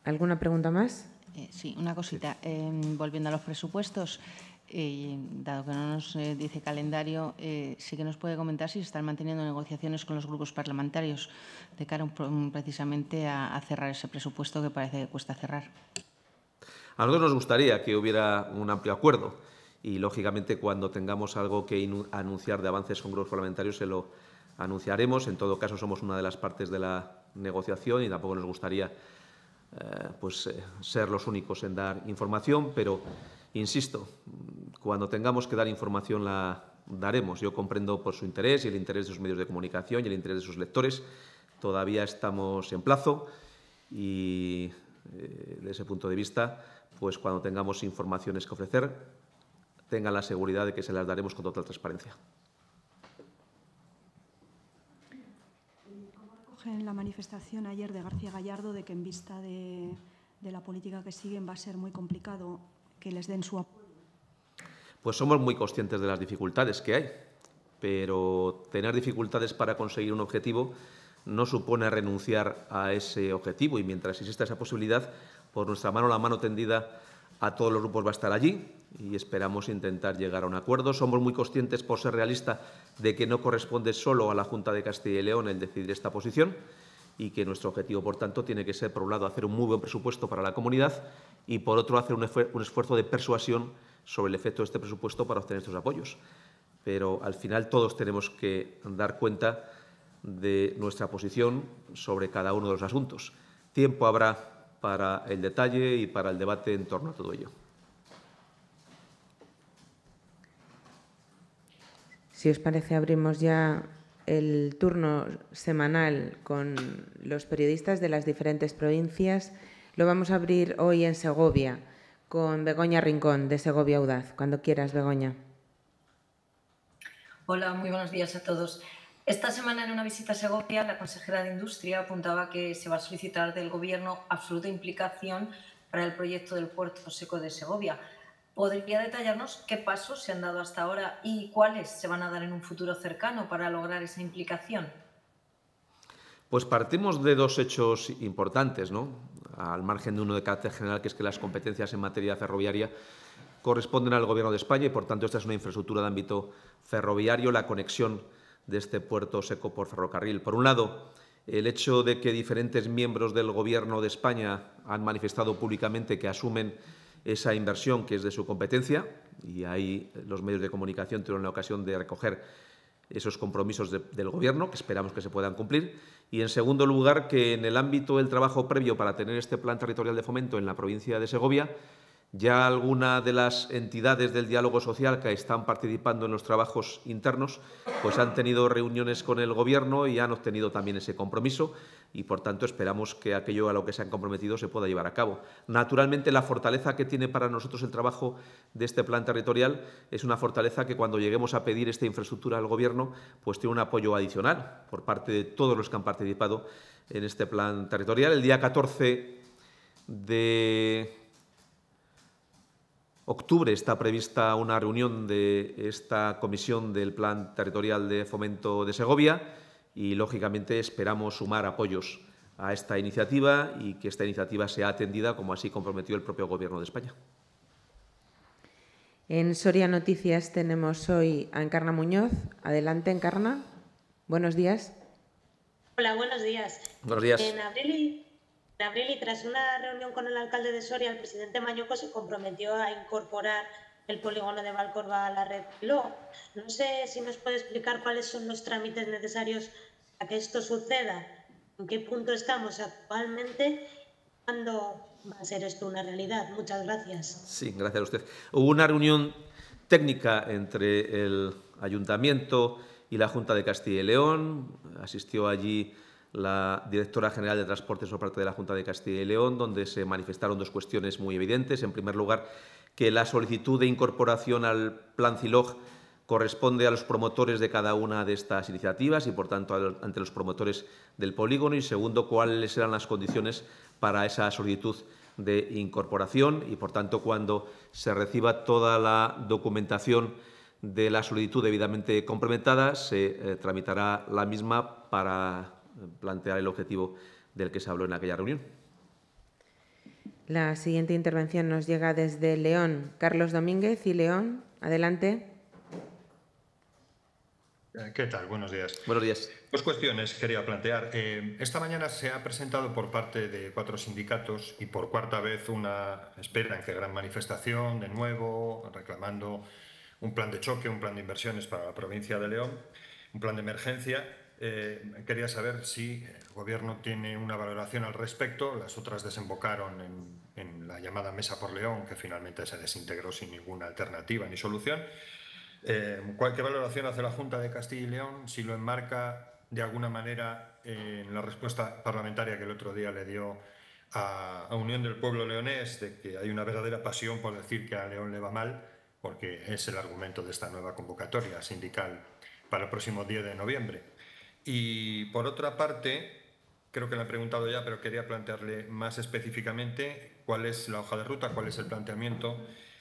¿Alguna pregunta más? Eh, sí, una cosita. Eh, volviendo a los presupuestos, dado que no nos dice calendario, sí que nos puede comentar si se están manteniendo negociaciones con los grupos parlamentarios de cara precisamente a cerrar ese presupuesto que parece que cuesta cerrar. A nosotros nos gustaría que hubiera un amplio acuerdo y, lógicamente, cuando tengamos algo que anunciar de avances con grupos parlamentarios, se lo anunciaremos. En todo caso, somos una de las partes de la negociación y tampoco nos gustaría eh, pues, eh, ser los únicos en dar información, pero, insisto, cuando tengamos que dar información la daremos. Yo comprendo por su interés y el interés de sus medios de comunicación y el interés de sus lectores. Todavía estamos en plazo y, eh, desde ese punto de vista, pues cuando tengamos informaciones que ofrecer, tengan la seguridad de que se las daremos con total transparencia. ¿Cómo recogen la manifestación ayer de García Gallardo de que en vista de, de la política que siguen va a ser muy complicado que les den su apoyo? Pues somos muy conscientes de las dificultades que hay, pero tener dificultades para conseguir un objetivo no supone renunciar a ese objetivo y mientras exista esa posibilidad por nuestra mano, la mano tendida a todos los grupos va a estar allí y esperamos intentar llegar a un acuerdo. Somos muy conscientes, por ser realista, de que no corresponde solo a la Junta de Castilla y León el decidir esta posición y que nuestro objetivo, por tanto, tiene que ser, por un lado, hacer un muy buen presupuesto para la comunidad y, por otro, hacer un, un esfuerzo de persuasión sobre el efecto de este presupuesto para obtener estos apoyos. Pero al final todos tenemos que dar cuenta de nuestra posición sobre cada uno de los asuntos. Tiempo habrá para el detalle y para el debate en torno a todo ello. Si os parece, abrimos ya el turno semanal con los periodistas de las diferentes provincias. Lo vamos a abrir hoy en Segovia con Begoña Rincón de Segovia Audaz. Cuando quieras, Begoña. Hola, muy buenos días a todos. Esta semana, en una visita a Segovia, la consejera de Industria apuntaba que se va a solicitar del Gobierno absoluta implicación para el proyecto del puerto seco de Segovia. ¿Podría detallarnos qué pasos se han dado hasta ahora y cuáles se van a dar en un futuro cercano para lograr esa implicación? Pues partimos de dos hechos importantes, ¿no? Al margen de uno de carácter general, que es que las competencias en materia ferroviaria corresponden al Gobierno de España y, por tanto, esta es una infraestructura de ámbito ferroviario. La conexión de este puerto seco por ferrocarril. Por un lado, el hecho de que diferentes miembros del Gobierno de España han manifestado públicamente que asumen esa inversión que es de su competencia, y ahí los medios de comunicación tuvieron la ocasión de recoger esos compromisos del Gobierno, que esperamos que se puedan cumplir. Y, en segundo lugar, que en el ámbito del trabajo previo para tener este plan territorial de fomento en la provincia de Segovia, ya alguna de las entidades del diálogo social que están participando en los trabajos internos pues han tenido reuniones con el Gobierno y han obtenido también ese compromiso y, por tanto, esperamos que aquello a lo que se han comprometido se pueda llevar a cabo. Naturalmente, la fortaleza que tiene para nosotros el trabajo de este plan territorial es una fortaleza que cuando lleguemos a pedir esta infraestructura al Gobierno pues tiene un apoyo adicional por parte de todos los que han participado en este plan territorial. El día 14 de octubre está prevista una reunión de esta comisión del Plan Territorial de Fomento de Segovia y, lógicamente, esperamos sumar apoyos a esta iniciativa y que esta iniciativa sea atendida como así comprometió el propio Gobierno de España. En Soria Noticias tenemos hoy a Encarna Muñoz. Adelante, Encarna. Buenos días. Hola, buenos días. Buenos días. En abril, en abril y tras una reunión con el alcalde de Soria, el presidente Mañuco se comprometió a incorporar el polígono de Valcorba a la red LO. No sé si nos puede explicar cuáles son los trámites necesarios para que esto suceda, en qué punto estamos actualmente cuándo va a ser esto una realidad. Muchas gracias. Sí, gracias a usted. Hubo una reunión técnica entre el ayuntamiento y la Junta de Castilla y León. Asistió allí la directora general de Transportes por parte de la Junta de Castilla y León, donde se manifestaron dos cuestiones muy evidentes. En primer lugar, que la solicitud de incorporación al Plan CILOG corresponde a los promotores de cada una de estas iniciativas y, por tanto, ante los promotores del polígono. Y segundo, cuáles serán las condiciones para esa solicitud de incorporación y, por tanto, cuando se reciba toda la documentación de la solicitud debidamente complementada, se eh, tramitará la misma para plantear el objetivo del que se habló en aquella reunión. La siguiente intervención nos llega desde León. Carlos Domínguez y León, adelante. Eh, ¿Qué tal? Buenos días. Buenos días. Dos cuestiones quería plantear. Eh, esta mañana se ha presentado por parte de cuatro sindicatos y por cuarta vez una, esperan que gran manifestación de nuevo, reclamando un plan de choque, un plan de inversiones para la provincia de León, un plan de emergencia eh, quería saber si el Gobierno tiene una valoración al respecto. Las otras desembocaron en, la llamada Mesa por León, que finalmente se desintegró sin ninguna alternativa ni solución. Eh, ¿cuál, ¿Qué valoración hace la Junta de Castilla y León si lo enmarca de alguna manera en la respuesta parlamentaria que el otro día le dio a, a Unión del Pueblo Leonés, de que hay una verdadera pasión por decir que a León le va mal, porque es el argumento de esta nueva convocatoria sindical para el próximo 10 de noviembre? Y por otra parte, creo que le han preguntado ya, pero quería plantearle más específicamente cuál es la hoja de ruta, cuál es el planteamiento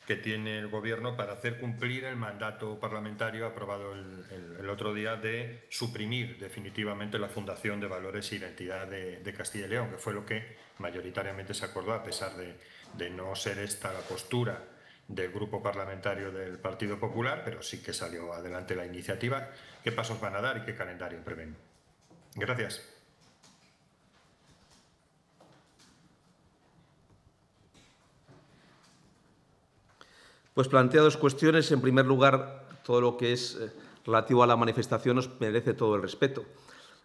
que tiene el Gobierno para hacer cumplir el mandato parlamentario aprobado el, otro día de suprimir definitivamente la Fundación de Valores e Identidad de, Castilla y León, que fue lo que mayoritariamente se acordó, a pesar de, de no ser esta la postura del grupo parlamentario del Partido Popular, pero sí que salió adelante la iniciativa. ¿Qué pasos van a dar y qué calendario prevén? Gracias. Pues plantea dos cuestiones. En primer lugar, todo lo que es eh, relativo a la manifestación nos merece todo el respeto.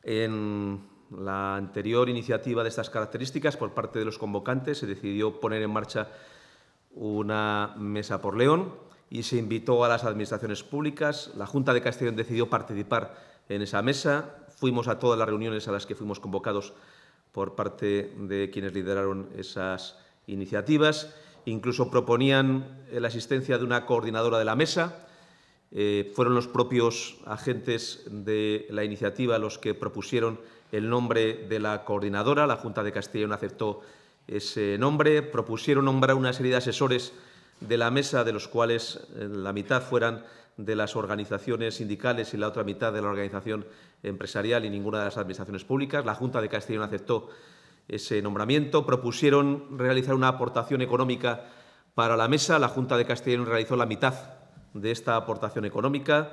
En la anterior iniciativa de estas características por parte de los convocantes se decidió poner en marcha una mesa por León y se invitó a las administraciones públicas. La Junta de Castellón decidió participar en esa mesa. Fuimos a todas las reuniones a las que fuimos convocados por parte de quienes lideraron esas iniciativas. Incluso proponían eh, la asistencia de una coordinadora de la mesa. Eh, fueron los propios agentes de la iniciativa los que propusieron el nombre de la coordinadora. La Junta de Castellón aceptó ese nombre, propusieron nombrar una serie de asesores de la mesa, de los cuales eh, la mitad fueran de las organizaciones sindicales y la otra mitad de la organización empresarial y ninguna de las administraciones públicas. La Junta de Castellón aceptó ese nombramiento. Propusieron realizar una aportación económica para la mesa. La Junta de Castellón realizó la mitad de esta aportación económica.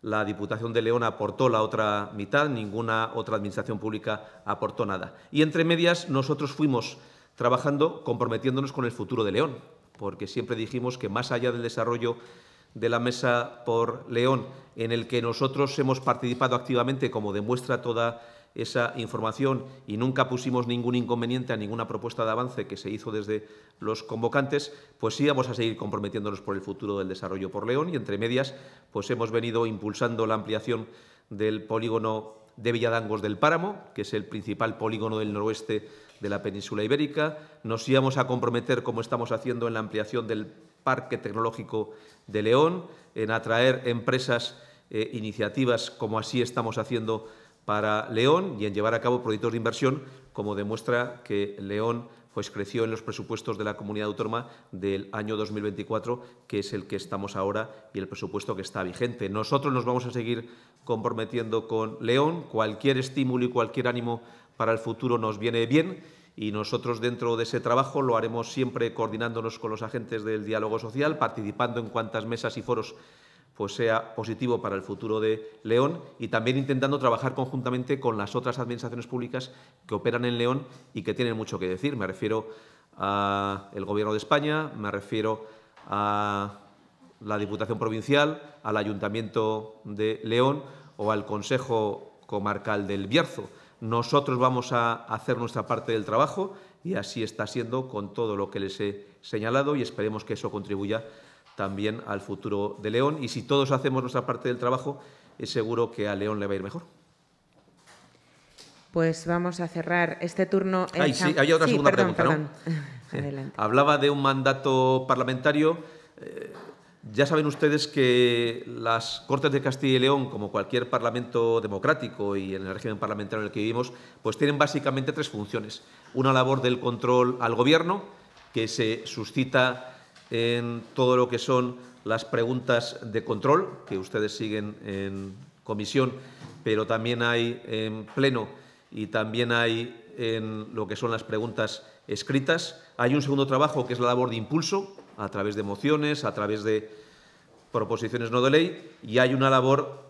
La Diputación de León aportó la otra mitad. Ninguna otra administración pública aportó nada. Y entre medias nosotros fuimos trabajando comprometiéndonos con el futuro de León, porque siempre dijimos que más allá del desarrollo de la Mesa por León, en el que nosotros hemos participado activamente, como demuestra toda esa información, y nunca pusimos ningún inconveniente a ninguna propuesta de avance que se hizo desde los convocantes, pues sí vamos a seguir comprometiéndonos por el futuro del desarrollo por León y, entre medias, pues hemos venido impulsando la ampliación del polígono de Villadangos del Páramo, que es el principal polígono del noroeste de la península ibérica. Nos íbamos a comprometer, como estamos haciendo en la ampliación del Parque Tecnológico de León, en atraer empresas, e iniciativas como así estamos haciendo para León y en llevar a cabo proyectos de inversión, como demuestra que León pues creció en los presupuestos de la comunidad autónoma del año 2024, que es el que estamos ahora y el presupuesto que está vigente. Nosotros nos vamos a seguir comprometiendo con León. Cualquier estímulo y cualquier ánimo para el futuro nos viene bien y nosotros dentro de ese trabajo lo haremos siempre coordinándonos con los agentes del diálogo social, participando en cuantas mesas y foros pues sea positivo para el futuro de León y también intentando trabajar conjuntamente con las otras administraciones públicas que operan en León y que tienen mucho que decir. Me refiero al Gobierno de España, me refiero a la Diputación Provincial, al Ayuntamiento de León o al Consejo Comarcal del Bierzo. Nosotros vamos a hacer nuestra parte del trabajo y así está siendo con todo lo que les he señalado y esperemos que eso contribuya también al futuro de León. Y si todos hacemos nuestra parte del trabajo, es seguro que a León le va a ir mejor. Pues vamos a cerrar este turno. En Ay, sí, había otra segunda pregunta, ¿no? Hablaba de un mandato parlamentario. Eh, ya saben ustedes que las Cortes de Castilla y León, como cualquier parlamento democrático y en el régimen parlamentario en el que vivimos, pues tienen básicamente tres funciones. Una labor del control al Gobierno, que se suscita en todo lo que son las preguntas de control, que ustedes siguen en comisión, pero también hay en pleno y también hay en lo que son las preguntas escritas. Hay un segundo trabajo que es la labor de impulso, a través de mociones, a través de proposiciones no de ley, y hay una labor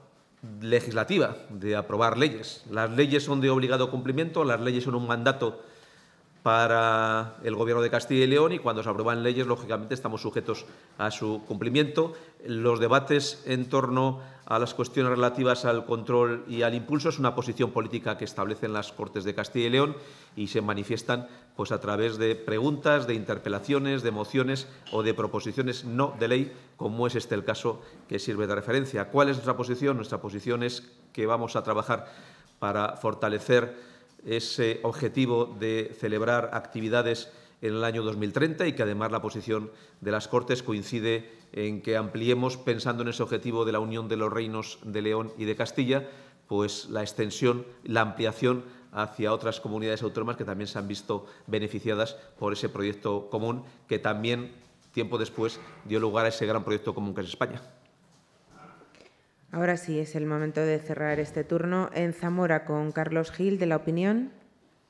legislativa de aprobar leyes. Las leyes son de obligado cumplimiento, las leyes son un mandato para el Gobierno de Castilla y León y cuando se aprueban leyes, lógicamente, estamos sujetos a su cumplimiento. Los debates en torno a las cuestiones relativas al control y al impulso es una posición política que establecen las Cortes de Castilla y León y se manifiestan pues, a través de preguntas, de interpelaciones, de mociones o de proposiciones no de ley, como es este el caso que sirve de referencia. ¿Cuál es nuestra posición? Nuestra posición es que vamos a trabajar para fortalecer ese objetivo de celebrar actividades en el año 2030 y que además la posición de las Cortes coincide en que ampliemos, pensando en ese objetivo de la unión de los reinos de León y de Castilla, pues la extensión, la ampliación hacia otras comunidades autónomas que también se han visto beneficiadas por ese proyecto común que también tiempo después dio lugar a ese gran proyecto común que es España. Ahora sí es el momento de cerrar este turno en Zamora con Carlos Gil de La Opinión.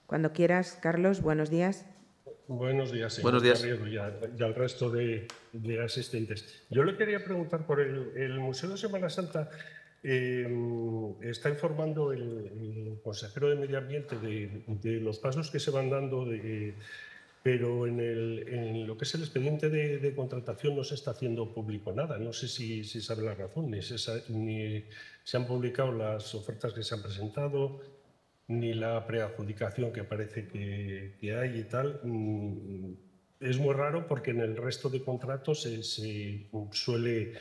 Cuando quieras, Carlos, buenos días. Buenos días, señor Buenos días. y, al resto de, asistentes. Yo le quería preguntar por el, el Museo de Semana Santa. Eh, está informando el, consejero de Medio Ambiente de, de los pasos que se van dando de, pero en, lo que es el expediente de, contratación no se está haciendo público nada. No sé si, si sabe la razón, ni se, han publicado las ofertas que se han presentado, ni la preadjudicación que parece que, hay y tal. Mm, es muy raro porque en el resto de contratos se, suele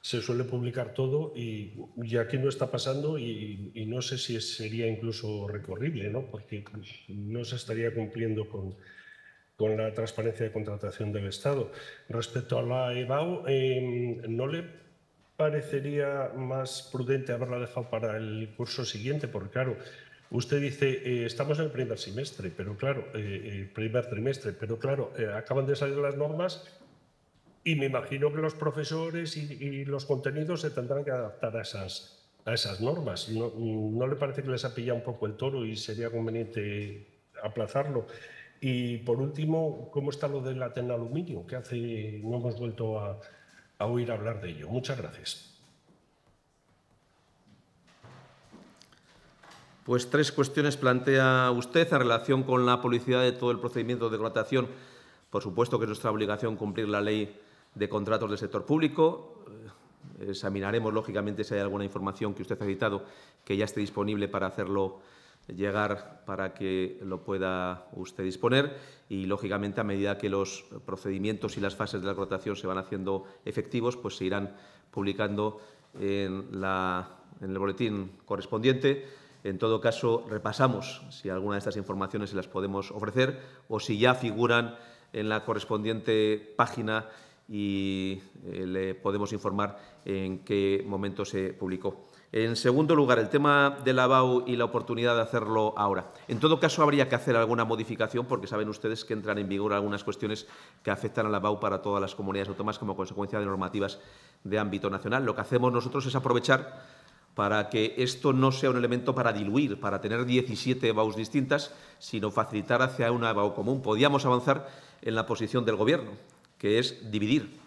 se suele publicar todo y, aquí no está pasando y, y no sé si sería incluso recorrible, ¿no? porque pues, no se estaría cumpliendo con, con la transparencia de contratación del Estado. Respecto a la EBAU, em, ¿no le parecería más prudente haberla dejado para el curso siguiente? Porque, claro, usted dice, eh, estamos en el primer semestre, pero claro, el eh, eh, primer trimestre, pero claro, acaban de salir las normas y me imagino que los profesores y, los contenidos se tendrán que adaptar a esas, a esas normas. ¿No le parece que les ha pillado un poco el toro y sería conveniente aplazarlo? Y por último, ¿cómo está lo del aluminio? Que hace no hemos vuelto a, oír hablar de ello. Muchas gracias. Pues tres cuestiones plantea usted en relación con la publicidad de todo el procedimiento de contratación. Por supuesto que es nuestra obligación cumplir la ley de contratos del sector público. Eh, examinaremos, lógicamente, si hay alguna información que usted ha citado que ya esté disponible para hacerlo llegar para que lo pueda usted disponer y, lógicamente, a medida que los procedimientos y las fases de la contratación se van haciendo efectivos, pues se irán publicando en, la, el boletín correspondiente. En todo caso, repasamos si alguna de estas informaciones se las podemos ofrecer o si ya figuran en la correspondiente página y eh, le podemos informar en qué momento se publicó. En segundo lugar, el tema de la BAU y la oportunidad de hacerlo ahora. En todo caso, habría que hacer alguna modificación porque saben ustedes que entran en vigor algunas cuestiones que afectan a la BAU para todas las comunidades autónomas como consecuencia de normativas de ámbito nacional. Lo que hacemos nosotros es aprovechar para que esto no sea un elemento para diluir, para tener 17 BAUs distintas, sino facilitar hacia una BAU común. Podíamos avanzar en la posición del Gobierno, que es dividir,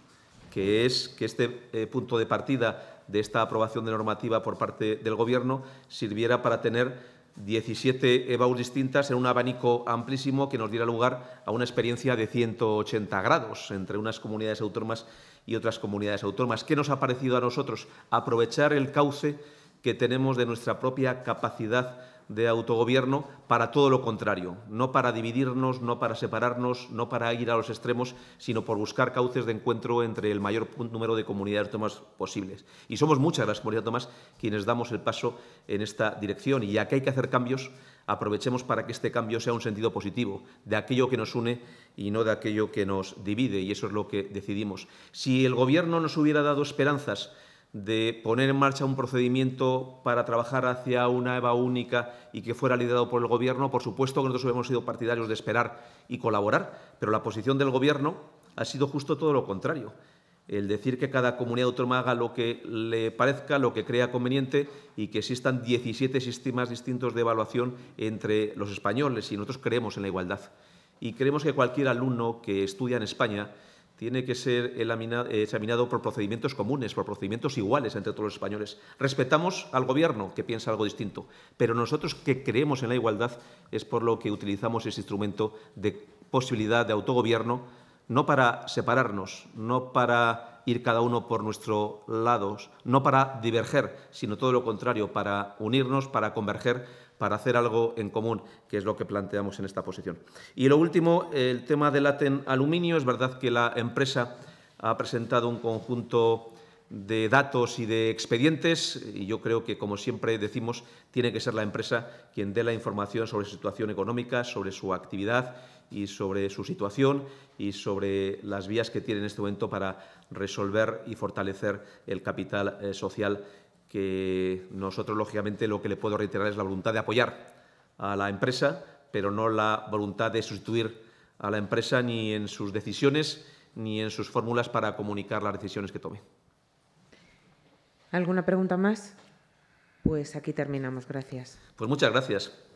que es que este eh, punto de partida de esta aprobación de normativa por parte del Gobierno sirviera para tener 17 EBAUs distintas en un abanico amplísimo que nos diera lugar a una experiencia de 180 grados entre unas comunidades autónomas y otras comunidades autónomas. ¿Qué nos ha parecido a nosotros? Aprovechar el cauce que tenemos de nuestra propia capacidad de autogobierno para todo lo contrario, no para dividirnos, no para separarnos, no para ir a los extremos, sino por buscar cauces de encuentro entre el mayor número de comunidades tomas posibles. Y somos muchas las comunidades autónomas quienes damos el paso en esta dirección. Y ya que hay que hacer cambios, aprovechemos para que este cambio sea un sentido positivo, de aquello que nos une y no de aquello que nos divide. Y eso es lo que decidimos. Si el Gobierno nos hubiera dado esperanzas, de poner en marcha un procedimiento para trabajar hacia una EVA única y que fuera liderado por el Gobierno. Por supuesto que nosotros hemos sido partidarios de esperar y colaborar, pero la posición del Gobierno ha sido justo todo lo contrario. El decir que cada comunidad autónoma haga lo que le parezca, lo que crea conveniente y que existan 17 sistemas distintos de evaluación entre los españoles y nosotros creemos en la igualdad. Y creemos que cualquier alumno que estudia en España tiene que ser eh, examinado por procedimientos comunes, por procedimientos iguales entre todos los españoles. Respetamos al Gobierno, que piensa algo distinto, pero nosotros que creemos en la igualdad es por lo que utilizamos ese instrumento de posibilidad de autogobierno, no para separarnos, no para ir cada uno por nuestro lado, no para diverger, sino todo lo contrario, para unirnos, para converger para hacer algo en común, que es lo que planteamos en esta posición. Y lo último, el tema del Aten Aluminio. Es verdad que la empresa ha presentado un conjunto de datos y de expedientes y yo creo que, como siempre decimos, tiene que ser la empresa quien dé la información sobre su situación económica, sobre su actividad y sobre su situación y sobre las vías que tiene en este momento para resolver y fortalecer el capital eh, social que nosotros, lógicamente, lo que le puedo reiterar es la voluntad de apoyar a la empresa, pero no la voluntad de sustituir a la empresa ni en sus decisiones ni en sus fórmulas para comunicar las decisiones que tome. ¿Alguna pregunta más? Pues aquí terminamos. Gracias. Pues muchas gracias.